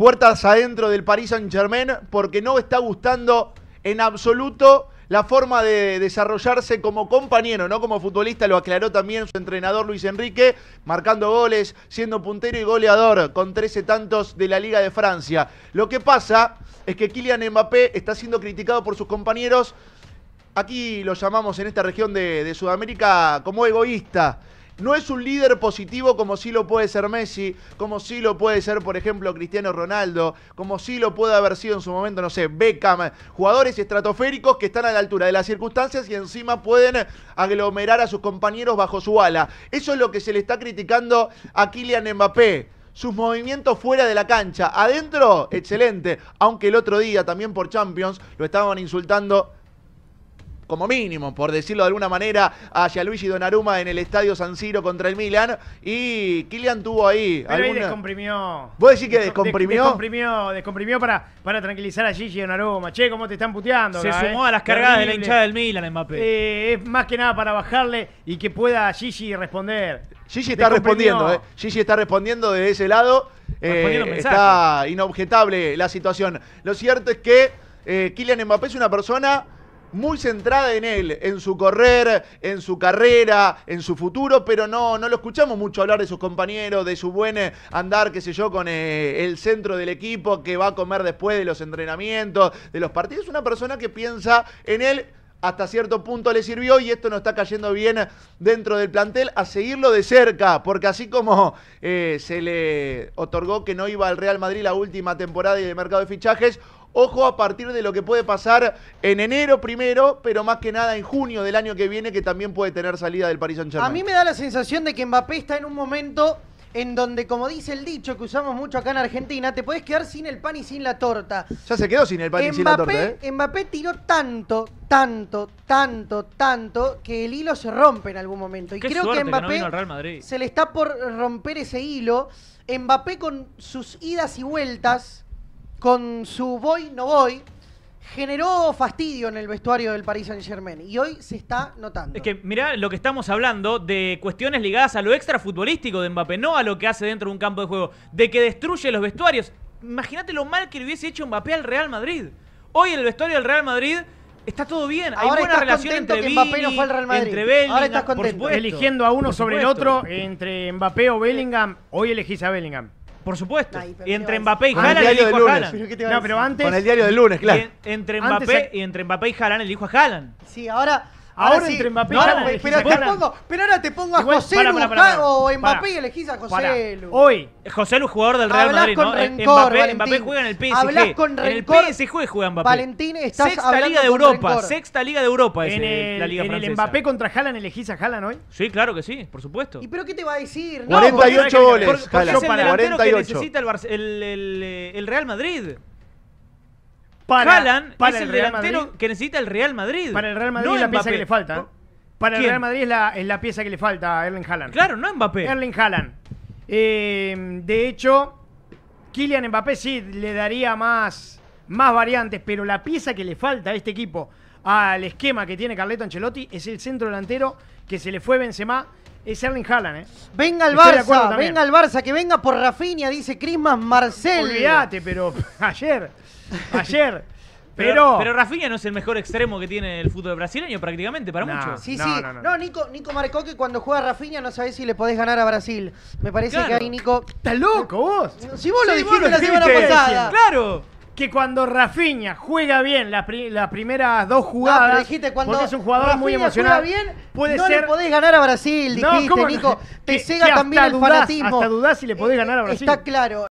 puertas adentro del Paris Saint Germain porque no está gustando en absoluto la forma de desarrollarse como compañero, no como futbolista, lo aclaró también su entrenador Luis Enrique, marcando goles, siendo puntero y goleador con 13 tantos de la Liga de Francia. Lo que pasa es que Kylian Mbappé está siendo criticado por sus compañeros, aquí lo llamamos en esta región de, de Sudamérica como egoísta. No es un líder positivo como sí lo puede ser Messi, como sí lo puede ser, por ejemplo, Cristiano Ronaldo, como sí lo puede haber sido en su momento, no sé, Beckham. Jugadores estratosféricos que están a la altura de las circunstancias y encima pueden aglomerar a sus compañeros bajo su ala. Eso es lo que se le está criticando a Kylian Mbappé sus movimientos fuera de la cancha. Adentro, excelente. Aunque el otro día, también por Champions, lo estaban insultando como mínimo, por decirlo de alguna manera, a Luigi Donaruma en el Estadio San Siro contra el Milan. Y Kylian tuvo ahí. Pero alguna... ahí descomprimió. ¿Vos decís que descomprimió? Descomprimió, descomprimió para, para tranquilizar a Gigi Donnarumma. Che, cómo te están puteando. Se sumó eh? a las cargadas de la hinchada del Milan, Mbappé. Eh, es más que nada para bajarle y que pueda Gigi responder. Gigi está respondiendo, eh. Gigi está respondiendo de ese lado. Eh, está inobjetable la situación. Lo cierto es que eh, Kylian Mbappé es una persona muy centrada en él, en su correr, en su carrera, en su futuro, pero no, no lo escuchamos mucho hablar de sus compañeros, de su buen eh, andar, qué sé yo, con eh, el centro del equipo que va a comer después de los entrenamientos, de los partidos. Una persona que piensa en él hasta cierto punto le sirvió y esto no está cayendo bien dentro del plantel, a seguirlo de cerca, porque así como eh, se le otorgó que no iba al Real Madrid la última temporada y de mercado de fichajes, Ojo a partir de lo que puede pasar en enero primero, pero más que nada en junio del año que viene, que también puede tener salida del Paris Saint-Germain. A mí me da la sensación de que Mbappé está en un momento en donde, como dice el dicho que usamos mucho acá en Argentina, te puedes quedar sin el pan y sin la torta. Ya se quedó sin el pan y sin la torta, Mbappé ¿eh? tiró tanto, tanto, tanto, tanto, que el hilo se rompe en algún momento. Y creo que Mbappé se le está por romper ese hilo. Mbappé con sus idas y vueltas con su voy, no voy, generó fastidio en el vestuario del Paris Saint Germain y hoy se está notando. Es que mirá lo que estamos hablando de cuestiones ligadas a lo extra futbolístico de Mbappé, no a lo que hace dentro de un campo de juego, de que destruye los vestuarios. Imagínate lo mal que le hubiese hecho Mbappé al Real Madrid. Hoy el vestuario del Real Madrid Está todo bien, Ahora hay buena estás relación entre Vini, no fue al Real Madrid. entre Ahora estás eligiendo a uno sobre el otro, entre Mbappé o Bellingham, hoy elegís a Bellingham. Por supuesto. Y entre Mbappé y Haaland, el Haaland. No, pero antes. Con el diario del lunes, claro. Y entre, Mbappé, y entre Mbappé y Haaland elijo a Haaland. Sí, ahora Ahora, sí. entre Mbappé y pero, pero, pero ahora te pongo a José para, o Mbappé y elegís a José Lu. Hoy, José Lu, jugador del Real Madrid, ¿no? Eh, Mbappé, Mbappé juega en el PSG. con En el PSG juega Mbappé. Valentín, estás Sexta Liga de Europa. Sexta Liga de Europa es en eh, la Liga en el Mbappé contra Haaland elegís a Haaland hoy? Sí, claro que sí, por supuesto. ¿Y pero qué te va a decir? 48 goles. es el delantero que necesita el Real Madrid para, es el, delantero que necesita el Real Madrid. Para el Real Madrid es la pieza que le falta. Para el Real Madrid es la, pieza que le falta a Erling Haaland. Claro, no Mbappé. Erling Haaland. Em, de hecho, Kylian Mbappé sí le daría más, más variantes, pero la pieza que le falta a este equipo al esquema que tiene Carleto Ancelotti es el centro delantero que se le fue Benzema es Erling Haaland, ¿eh? Venga al Barça, venga al Barça, que venga por Rafinha, dice Crismas Marcel. Olvídate, pero ayer, ayer. Pero, pero Rafinha no es el mejor extremo que tiene el fútbol brasileño prácticamente, para muchos. Sí, sí. No, Nico, Nico marcó que cuando juega Rafinha no sabés si le podés ganar a Brasil. Me parece que ahí Nico... ¡Estás loco vos! Si vos lo dijiste la semana pasada. Claro que cuando Rafinha juega bien las, las primeras dos jugadas, porque es un jugador muy emocional, bien, no le podés ganar a Brasil, dijiste, no, Nico. Te cega también el fanatismo. Hasta dudás si le podés eh, ganar a Brasil. Está claro.